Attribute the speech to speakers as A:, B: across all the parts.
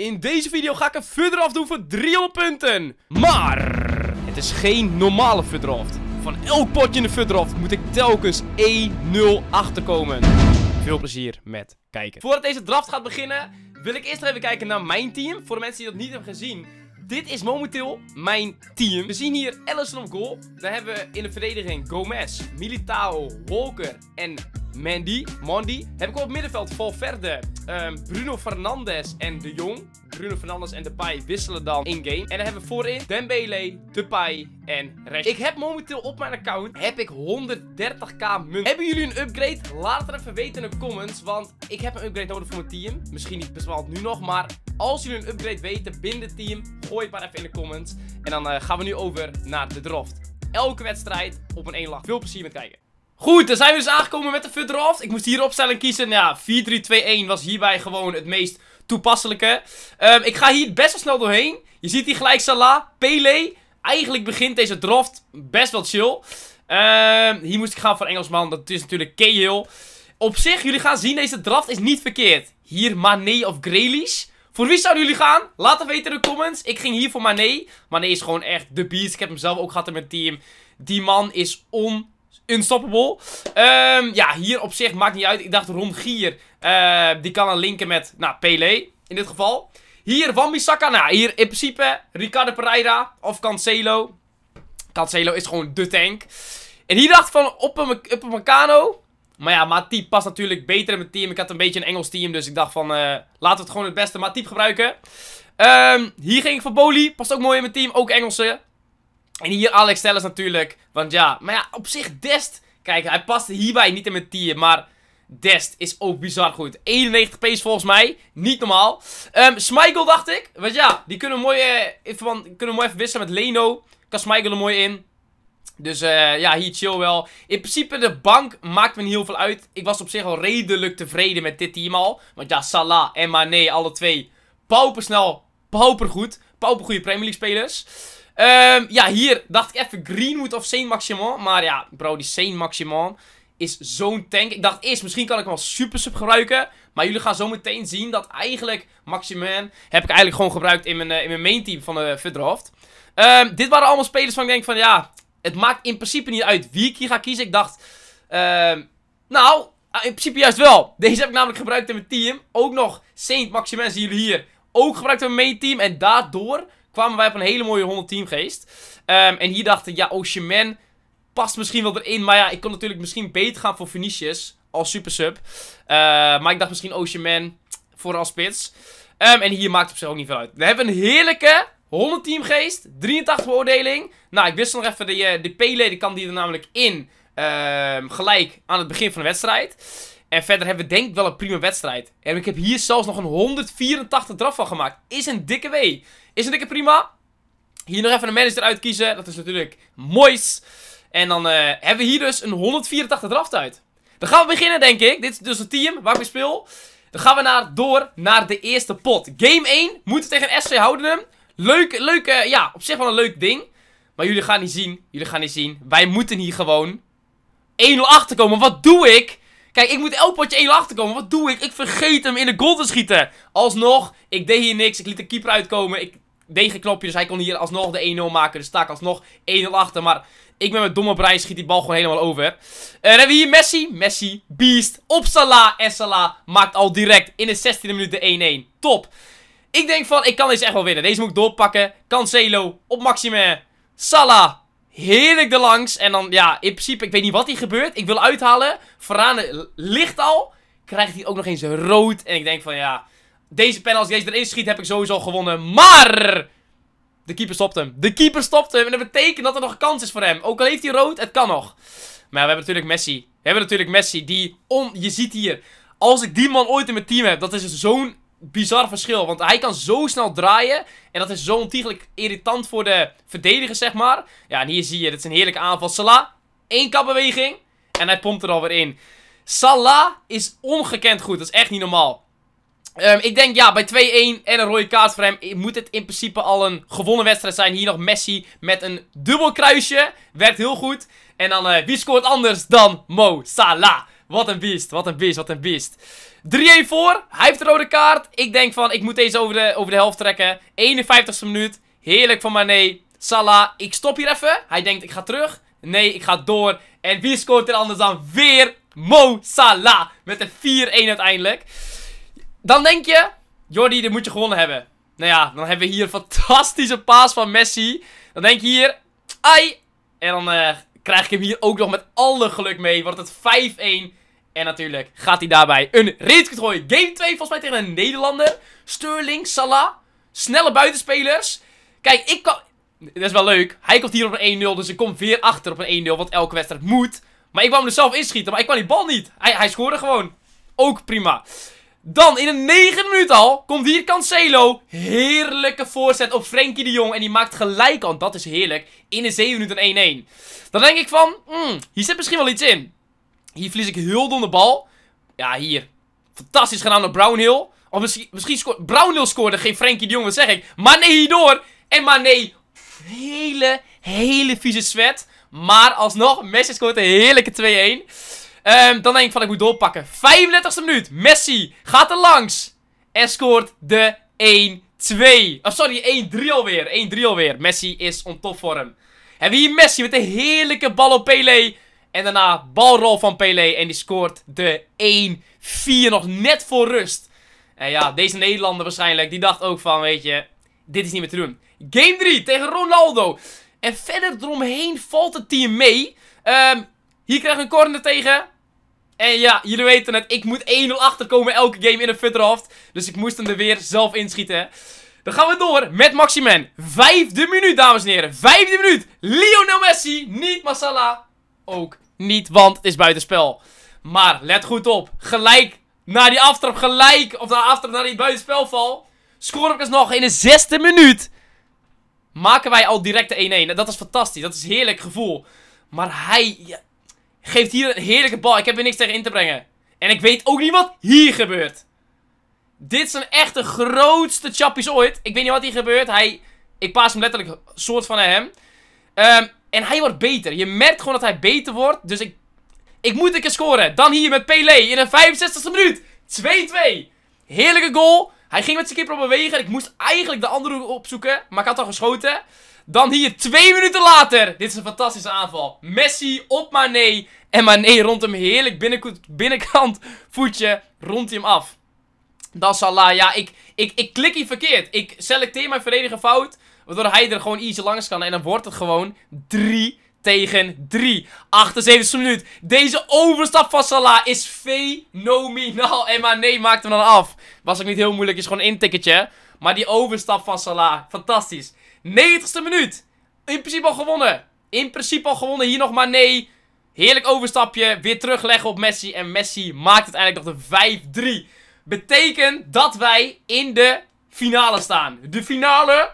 A: In deze video ga ik een futdraft doen van 300 punten. Maar het is geen normale futdraft. Van elk potje in de futdraft moet ik telkens 1-0 achterkomen. Veel plezier met kijken. Voordat deze draft gaat beginnen, wil ik eerst even kijken naar mijn team. Voor de mensen die dat niet hebben gezien. Dit is momenteel mijn team. We zien hier Ellison op goal. Dan hebben we in de verdediging Gomez, Militao, Walker en Mandy, Mandy. Heb ik op het middenveld Valverde, um, Bruno Fernandes en De Jong. Bruno Fernandes en Depay wisselen dan in-game. En dan hebben we voorin Dembele, Depay en Rex. Ik heb momenteel op mijn account heb ik 130k munt. Hebben jullie een upgrade? Laat het even weten in de comments, want ik heb een upgrade nodig voor mijn team. Misschien niet wel nu nog, maar als jullie een upgrade weten binnen het team, gooi het maar even in de comments. En dan eh, gaan we nu over naar de draft. Elke wedstrijd op een 1 lag. Veel plezier met kijken. Goed, dan zijn we dus aangekomen met de FUT Ik moest hier en kiezen. Ja, 4-3-2-1 was hierbij gewoon het meest toepasselijke. Ehm, ik ga hier best wel snel doorheen. Je ziet hier gelijk Salah, Pele. Eigenlijk begint deze draft best wel chill. Ehm, hier moest ik gaan voor Engelsman. Dat is natuurlijk Cahill. Op zich, jullie gaan zien, deze draft is niet verkeerd. Hier Mane of Grealish. Voor wie zouden jullie gaan? Laat het weten in de comments. Ik ging hier voor Mane. Mane is gewoon echt de beast. Ik heb hem zelf ook gehad in mijn team. Die man is on unstoppable. Ehm, ja, hier op zich maakt niet uit. Ik dacht Ron Gier, eh, die kan een linken met, nou, Pele in dit geval. Hier Wambisaka, nou, hier in principe Ricardo Pereira of Cancelo. Cancelo is gewoon de tank. En hier dacht van op Upamecano. Maar ja, Matip past natuurlijk beter in mijn team. Ik had een beetje een Engels team, dus ik dacht van, uh, laten we het gewoon het beste Matip gebruiken. Um, hier ging ik voor Boli, past ook mooi in mijn team, ook Engelse. En hier Alex Telles natuurlijk. Want ja, maar ja, op zich Dest. Kijk, hij past hierbij niet in mijn tier, maar... Dest is ook bizar goed. 91 pace volgens mij. Niet normaal. Um, Smigel dacht ik. Want ja, die kunnen mooi, eh, even, kunnen mooi even wisselen met Leno. Kan Smigel er mooi in. Dus eh, ja, hier chill wel. In principe, de bank maakt me niet heel veel uit. Ik was op zich al redelijk tevreden met dit team al. Want ja, Salah en Mane, alle twee pauper pauper snel, goed, pauper goede Premier League spelers. Um, ja, hier dacht ik even Greenwood of Saint Maximan. Maar ja, bro, die Saint Maximan is zo'n tank. Ik dacht eerst, misschien kan ik hem wel super sub gebruiken. Maar jullie gaan zo meteen zien dat eigenlijk Maximan heb ik eigenlijk gewoon gebruikt in mijn, eh, in mijn main team van de eh, Verdraft. Um, ehm, dit waren allemaal spelers van ik denk van ja, het maakt in principe niet uit wie ik hier ga kiezen. Ik dacht, um, nou, eh, in principe juist wel. Deze heb ik namelijk gebruikt in mijn team. Ook nog Saint Maximan zien jullie hier. Ook gebruikt in mijn main team en daardoor kwamen wij op een hele mooie 100 teamgeest. Ehm, en hier dachten, ja, Oshiman oh past misschien wel erin. Maar ja, ik kon natuurlijk misschien beter gaan voor Vinicius als super sub. Eh, maar ik dacht misschien Ocean oh voor als spits. Ehm, en hier maakt het op zich ook niet veel uit. We hebben een heerlijke 100 teamgeest, 83 beoordeling. Nou, ik wist nog even, de, eh, de P-leden kan die er namelijk in ehm, gelijk aan het begin van de wedstrijd. En verder hebben we denk ik wel een prima wedstrijd. En ik heb hier zelfs nog een 184 draf van gemaakt. Is een dikke W. Is een dikke prima. Hier nog even een manager uitkiezen. Dat is natuurlijk moois. En dan eh, hebben we hier dus een 184 draft uit. Dan gaan we beginnen, denk ik. Dit is dus het team waar ik mee speel. Dan gaan we naar, door naar de eerste pot. Game 1 moeten tegen SC Houdenum. Leuk, leuk, eh, ja, op zich wel een leuk ding. Maar jullie gaan niet zien. Jullie gaan niet zien. Wij moeten hier gewoon 1-0 achterkomen. Wat doe ik? Kijk, ik moet elk potje 1 achterkomen. Wat doe ik? Ik vergeet hem in de goal te schieten. Alsnog, ik deed hier niks. Ik liet de keeper uitkomen. Ik deed geen knopje, dus hij kon hier alsnog de 1-0 maken. Dus sta ik alsnog 1-0 achter. Maar ik ben met domme prijs schiet die bal gewoon helemaal over. En eh, dan hebben we hier Messi. Messi, Beast, op Salah. En Salah maakt al direct in de 16e minuut de 1-1. Top. Ik denk van, ik kan deze echt wel winnen. Deze moet ik doorpakken. Cancelo, op Maxime. Salah, heerlijk erlangs. En dan, ja, in principe, ik weet niet wat hier gebeurt. Ik wil uithalen. Vooraan ligt al. Krijgt hij ook nog eens rood. En ik denk van, ja, deze pen, als deze erin schiet, heb ik sowieso al gewonnen. Maar... De keeper stopt hem. De keeper stopt hem. En dat betekent dat er nog een kans is voor hem. Ook al heeft hij rood, het kan nog. Maar ja, we hebben natuurlijk Messi. We hebben natuurlijk Messi. Die, je ziet hier. Als ik die man ooit in mijn team heb, dat is zo'n bizar verschil. Want hij kan zo snel draaien. En dat is zo ontiegelijk irritant voor de verdediger, zeg maar. Ja, en hier zie je, dat is een heerlijke aanval. Salah, één kapbeweging. En hij pompt er alweer in. Salah is ongekend goed. Dat is echt niet normaal. Ehm, ik denk ja, bij 2-1 en een rode kaart voor hem eh, moet het in principe al een gewonnen wedstrijd zijn. Hier nog Messi met een dubbel kruisje. Werkt heel goed. En dan eh, wie scoort anders dan Mo Salah. Wat een beest, wat een beest, wat een beest. 3-1 voor, hij heeft de rode kaart. Ik denk van, ik moet deze over de, over de helft trekken. 51ste minuut, heerlijk van Mane. Salah, ik stop hier even. Hij denkt, ik ga terug. Nee, ik ga door. En wie scoort er anders dan weer Mo Salah. Met een 4-1 uiteindelijk. Dan denk je, Jordi, dit moet je gewonnen hebben. Nou ja, dan hebben we hier een fantastische paas van Messi. Dan denk je hier, ai. En dan eh, krijg ik hem hier ook nog met alle geluk mee. Wordt het 5-1. En natuurlijk gaat hij daarbij een reet Game 2 volgens mij tegen een Nederlander. Sterling, Salah. Snelle buitenspelers. Kijk, ik kan... Dat is wel leuk. Hij komt hier op een 1-0. Dus ik kom weer achter op een 1-0. Want elke wedstrijd moet. Maar ik wou hem er zelf inschieten. Maar ik kwam die bal niet. Hij, hij scoorde gewoon. Ook prima. Dan in een 9 minuut al komt hier Cancelo. Heerlijke voorzet op Frenkie de Jong. En die maakt gelijk, aan. dat is heerlijk. In de 7 minuten 1-1. Dan denk ik van, mm, hier zit misschien wel iets in. Hier verlies ik heel dom de bal. Ja, hier. Fantastisch gedaan door Brownhill. Of misschien, misschien scoort... Brownhill scoorde geen Frenkie de Jong, wat zeg ik. Maar nee, hierdoor. En maar nee. Hele, hele vieze sweat. Maar alsnog, Messi scoort een heerlijke 2-1. Ehm, dan denk ik van, ik moet doorpakken. 35 ste minuut. Messi gaat er langs. En scoort de 1-2. Oh, sorry, 1-3 alweer. 1-3 alweer. Messi is on hem. Hebben we hier Messi met een heerlijke bal op Pele. En daarna balrol van Pelé. En die scoort de 1-4 nog net voor rust. En ja, deze Nederlander waarschijnlijk, die dacht ook van, weet je, dit is niet meer te doen. Game 3 tegen Ronaldo. En verder eromheen valt het team mee. Ehm, hier krijgen een corner tegen. En ja, jullie weten het. Ik moet 1-0 achterkomen elke game in een futterhoofd. Dus ik moest hem er weer zelf inschieten. Dan gaan we door met Maximan. Vijfde minuut, dames en heren. Vijfde minuut. Lionel Messi, niet Masala ook niet, want het is buitenspel. Maar let goed op. Gelijk na die aftrap, gelijk. Of na de aftrap, naar die buitenspelval. Scoren ik dus nog in de zesde minuut. Maken wij al direct de 1-1. Dat is fantastisch. Dat is heerlijk gevoel. Maar hij geeft hier een heerlijke bal. Ik heb er niks tegen in te brengen. En ik weet ook niet wat hier gebeurt. Dit zijn echt de grootste chappies ooit. Ik weet niet wat hier gebeurt. Hij, ik paas hem letterlijk soort van naar hem. Um, en hij wordt beter. Je merkt gewoon dat hij beter wordt. Dus ik, ik moet een keer scoren. Dan hier met Pelé in een 65e minuut. 2-2. Heerlijke goal. Hij ging met zijn keeper op bewegen. Ik moest eigenlijk de andere opzoeken. Maar ik had al geschoten. Dan hier twee minuten later. Dit is een fantastische aanval. Messi op Mane. En Mane rond hem heerlijk binnenkant voetje. Rond hem af. Dan Salah. Ja, ik, ik, ik klik hier verkeerd. Ik selecteer mijn verdediger fout. Waardoor hij er gewoon easy langs kan. En dan wordt het gewoon 3 tegen 3. 78 minuut. Deze overstap van Salah is fenomenaal. En maar nee, maakt hem dan af. Was ook niet heel moeilijk. Is gewoon een intikketje. Maar die overstap van Salah. Fantastisch. 90ste minuut. In principe al gewonnen. In principe al gewonnen. Hier nog maar nee. Heerlijk overstapje. Weer terugleggen op Messi. En Messi maakt het eigenlijk nog de 5-3 betekent dat wij in de finale staan. De finale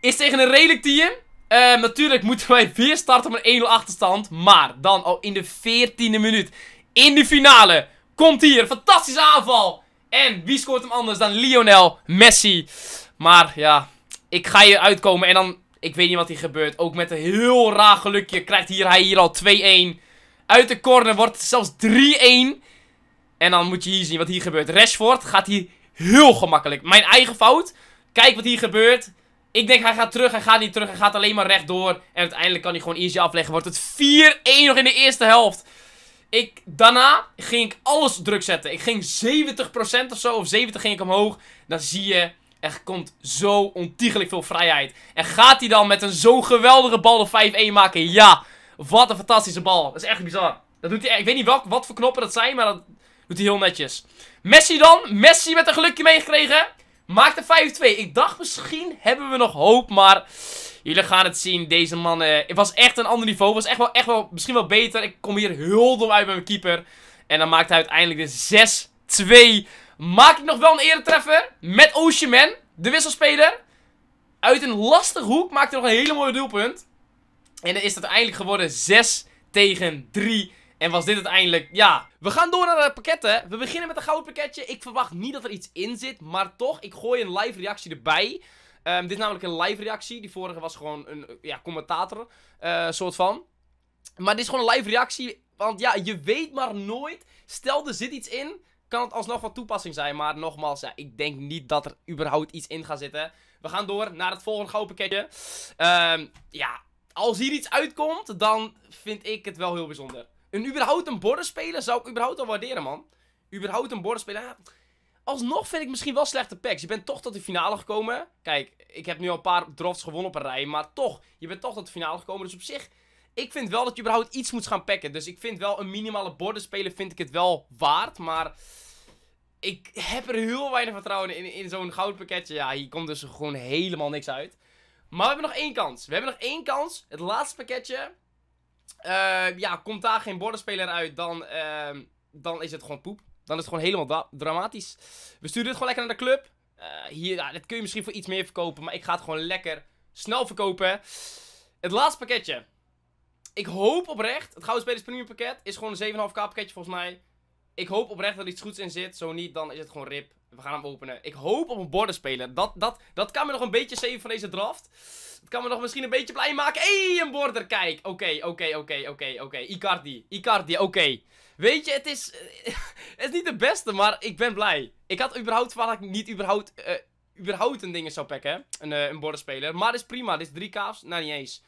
A: is tegen een redelijk team. Eh, natuurlijk moeten wij weer starten met een 1-0 achterstand. Maar dan al in de 14e minuut. In de finale. Komt hier. een Fantastische aanval. En wie scoort hem anders dan Lionel Messi. Maar ja. Ik ga hier uitkomen. En dan. Ik weet niet wat hier gebeurt. Ook met een heel raar gelukje. Krijgt hier, hij hier al 2-1. Uit de corner wordt het zelfs 3-1. En dan moet je hier zien wat hier gebeurt. Rashford gaat hier heel gemakkelijk. Mijn eigen fout. Kijk wat hier gebeurt. Ik denk hij gaat terug, hij gaat niet terug, hij gaat alleen maar rechtdoor. En uiteindelijk kan hij gewoon easy afleggen. Wordt het 4-1 nog in de eerste helft. Ik, daarna ging ik alles druk zetten. Ik ging 70% of zo, of 70% ging ik omhoog. Dan zie je, er komt zo ontiegelijk veel vrijheid. En gaat hij dan met een zo geweldige bal de 5-1 maken? Ja, wat een fantastische bal. Dat is echt bizar. Dat doet hij, ik weet niet wat voor knoppen dat zijn, maar dat, Doet hij heel netjes. Messi dan. Messi met een gelukje meegekregen. Maakte 5-2. Ik dacht misschien hebben we nog hoop, maar... Jullie gaan het zien. Deze man Het eh, was echt een ander niveau. Was echt wel, echt wel, misschien wel beter. Ik kom hier heel dom uit met mijn keeper. En dan maakt hij uiteindelijk de 6-2. Maak ik nog wel een eretreffer. Met Ocean de wisselspeler. Uit een lastige hoek maakt hij nog een hele mooie doelpunt. En dan is het uiteindelijk geworden 6 tegen 3. En was dit uiteindelijk, ja. We gaan door naar het pakketten. We beginnen met een gouden pakketje. Ik verwacht niet dat er iets in zit, maar toch, ik gooi een live reactie erbij. Ehm, dit is namelijk een live reactie. Die vorige was gewoon een ja, commentator, eh, soort van. Maar dit is gewoon een live reactie, want ja, je weet maar nooit. Stel, er zit iets in, kan het alsnog van toepassing zijn. Maar nogmaals, ja, ik denk niet dat er überhaupt iets in gaat zitten. We gaan door naar het volgende gouden pakketje. Ehm, ja, als hier iets uitkomt, dan vind ik het wel heel bijzonder. Een überhaupt een border zou ik überhaupt al waarderen, man. Überhaupt een border spelen. alsnog vind ik misschien wel slechte packs. Je bent toch tot de finale gekomen. Kijk, ik heb nu al een paar drafts gewonnen op een rij. Maar toch, je bent toch tot de finale gekomen. Dus op zich, ik vind wel dat je überhaupt iets moet gaan packen. Dus ik vind wel een minimale border vind ik het wel waard. Maar ik heb er heel weinig vertrouwen in, in zo'n goudpakketje. Ja, hier komt dus gewoon helemaal niks uit. Maar we hebben nog één kans. We hebben nog één kans. Het laatste pakketje. Uh, ja, komt daar geen bordenspeler uit, dan, uh, dan is het gewoon poep. Dan is het gewoon helemaal dramatisch. We sturen dit gewoon lekker naar de club. Uh, hier, ja, dit kun je misschien voor iets meer verkopen, maar ik ga het gewoon lekker snel verkopen. Het laatste pakketje. Ik hoop oprecht, het Gouden Spelers Premium pakket is gewoon een 7,5k pakketje volgens mij. Ik hoop oprecht dat er iets goeds in zit. Zo niet, dan is het gewoon rip. We gaan hem openen. Ik hoop op een borden Dat, dat, dat kan me nog een beetje zeven van deze draft. Dat kan me nog misschien een beetje blij maken. Hé, hey, een border. Kijk. Oké, oké, oké, oké, oké. Icardi. Icardi, oké. Weet je, het is... Eh, het is niet de beste, maar ik ben blij. Ik had überhaupt waar ik niet überhaupt... Eh, überhaupt een ding zou pakken. Een, uh, een borderspeler. Maar het is prima. Dit is 3k's. Nou, niet eens.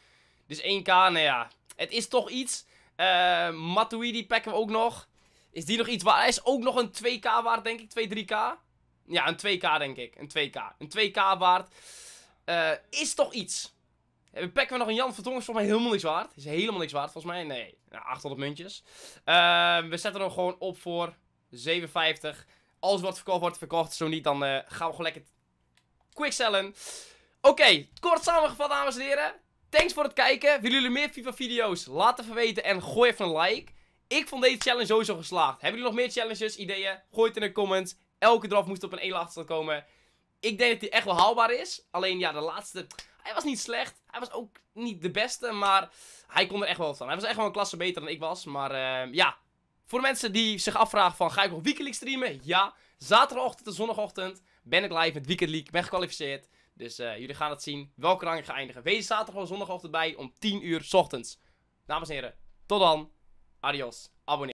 A: Dit is 1k. Nou ja. Het is toch iets. Uh, Matuidi pakken we ook nog. Is die nog iets waar? is ook nog een 2k waard, denk ik. 2, 3k. Ja, een 2K denk ik. Een 2K. Een 2K waard eh, is toch iets. we Pakken we nog een Jan van is volgens mij helemaal niks waard. Is helemaal niks waard volgens mij. Nee, nou, 800 muntjes. Eh, we zetten hem gewoon op voor 57. als wat verkocht wordt, verkocht. Zo niet, dan eh, gaan we gewoon lekker quick sellen. Oké, kort samengevat dames en heren. Thanks voor het kijken. Willen jullie meer FIFA video's? Laat even weten en gooi even een like. Ik vond deze challenge sowieso geslaagd. Hebben jullie nog meer challenges, ideeën? Gooi het in de comments. Elke draf moest op een 1-0 komen. Ik denk dat hij echt wel haalbaar is. Alleen ja, de laatste... Hij was niet slecht. Hij was ook niet de beste. Maar hij kon er echt wel van. Hij was echt wel een klasse beter dan ik was. Maar ehm, ja, voor mensen die zich afvragen van ga ik nog weekend streamen? Ja, zaterdagochtend en zondagochtend ben ik live met Weekend League. Ben gekwalificeerd. Dus eh, jullie gaan het zien welke rang ik ga eindigen. Wees zaterdag of zondagochtend bij om 10 uur s ochtends. Dames en heren, tot dan. Adios. Abonneer.